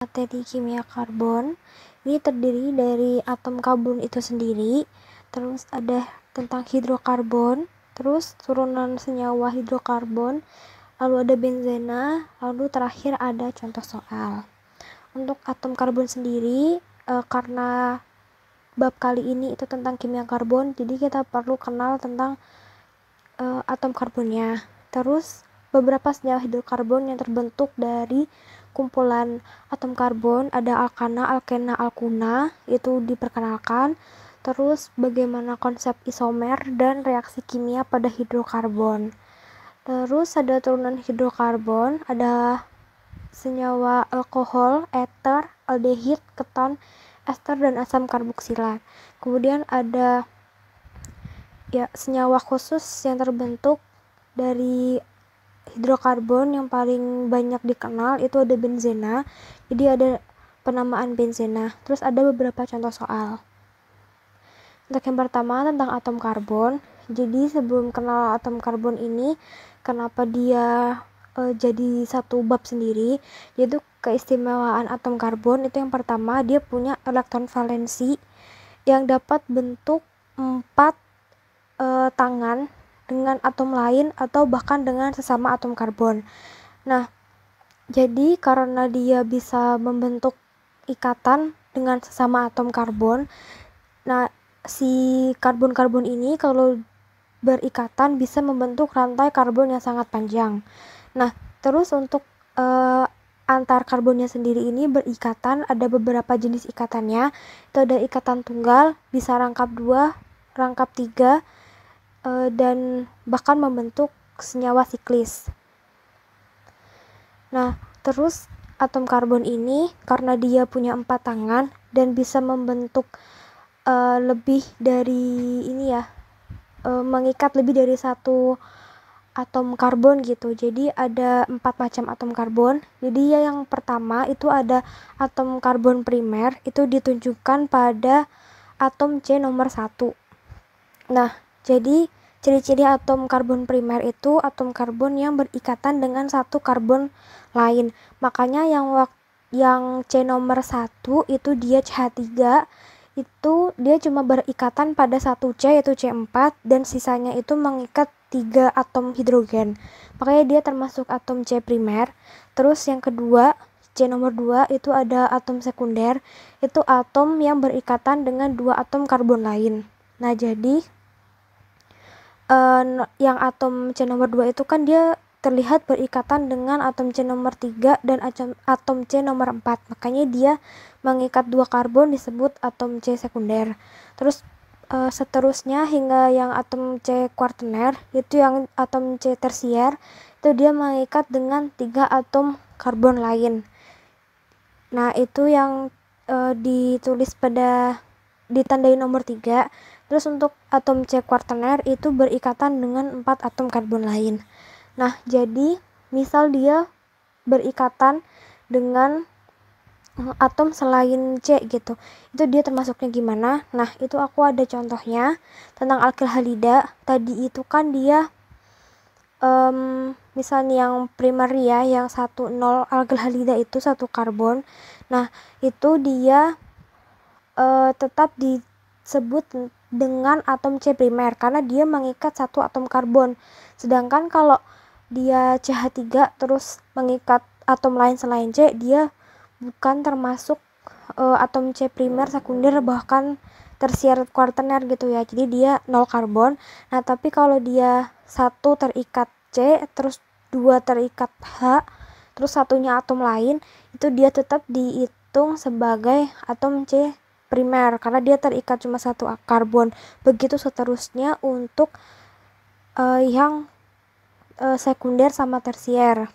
materi kimia karbon ini terdiri dari atom karbon itu sendiri terus ada tentang hidrokarbon terus turunan senyawa hidrokarbon lalu ada benzena lalu terakhir ada contoh soal untuk atom karbon sendiri e, karena bab kali ini itu tentang kimia karbon jadi kita perlu kenal tentang e, atom karbonnya terus beberapa senyawa hidrokarbon yang terbentuk dari kumpulan atom karbon ada alkana, alkena, alkuna itu diperkenalkan. Terus bagaimana konsep isomer dan reaksi kimia pada hidrokarbon. Terus ada turunan hidrokarbon, ada senyawa alkohol, eter, aldehid, keton, ester dan asam karboksilat. Kemudian ada ya senyawa khusus yang terbentuk dari hidrokarbon yang paling banyak dikenal itu ada benzena. Jadi ada penamaan benzena. Terus ada beberapa contoh soal. Untuk yang pertama tentang atom karbon. Jadi sebelum kenal atom karbon ini, kenapa dia e, jadi satu bab sendiri? Yaitu keistimewaan atom karbon itu yang pertama dia punya elektron valensi yang dapat bentuk empat e, tangan dengan atom lain atau bahkan dengan sesama atom karbon. Nah, jadi karena dia bisa membentuk ikatan dengan sesama atom karbon, nah si karbon-karbon ini kalau berikatan bisa membentuk rantai karbon yang sangat panjang. Nah, terus untuk uh, antar karbonnya sendiri ini berikatan, ada beberapa jenis ikatannya. Itu ada ikatan tunggal, bisa rangkap dua, rangkap tiga, Eh, dan bahkan membentuk senyawa siklis. Nah, terus atom karbon ini karena dia punya empat tangan dan bisa membentuk uh, lebih dari ini ya, uh, mengikat lebih dari satu atom karbon gitu. Jadi ada empat macam atom karbon. Jadi yang pertama itu ada atom karbon primer itu ditunjukkan pada atom C nomor satu. Nah, jadi, ciri-ciri atom karbon primer itu atom karbon yang berikatan dengan satu karbon lain. Makanya yang yang C nomor 1 itu dia CH3 itu dia cuma berikatan pada satu C yaitu C4 dan sisanya itu mengikat tiga atom hidrogen. Makanya dia termasuk atom C primer. Terus yang kedua, C nomor 2 itu ada atom sekunder, itu atom yang berikatan dengan dua atom karbon lain. Nah, jadi uh, yang atom C nomor 2 itu kan dia terlihat berikatan dengan atom C nomor 3 dan atom C nomor 4. Makanya dia mengikat dua karbon disebut atom C sekunder. Terus uh, seterusnya hingga yang atom C kuartener itu yang atom C tersier, itu dia mengikat dengan tiga atom karbon lain. Nah, itu yang uh, ditulis pada ditandai nomor 3. Terus untuk atom C kuartener itu berikatan dengan 4 atom karbon lain. Nah, jadi misal dia berikatan dengan eh, atom selain C gitu. Itu dia termasuknya gimana? Nah, itu aku ada contohnya tentang alkil halida. Tadi itu kan dia um, misalnya yang primaria yang 10 alkil halida itu satu karbon. Nah, itu dia uh, tetap disebut dengan atom C primer karena dia mengikat satu atom karbon. Sedangkan kalau dia CH3 terus mengikat atom lain selain C, dia bukan termasuk uh, atom C primer sekunder bahkan tersier kuarterner gitu ya. Jadi dia nol karbon. Nah, tapi kalau dia satu terikat C terus dua terikat H terus satunya atom lain itu dia tetap dihitung sebagai atom C primer karena dia terikat cuma satu karbon. Begitu seterusnya untuk uh, yang uh, sekunder sama tersier.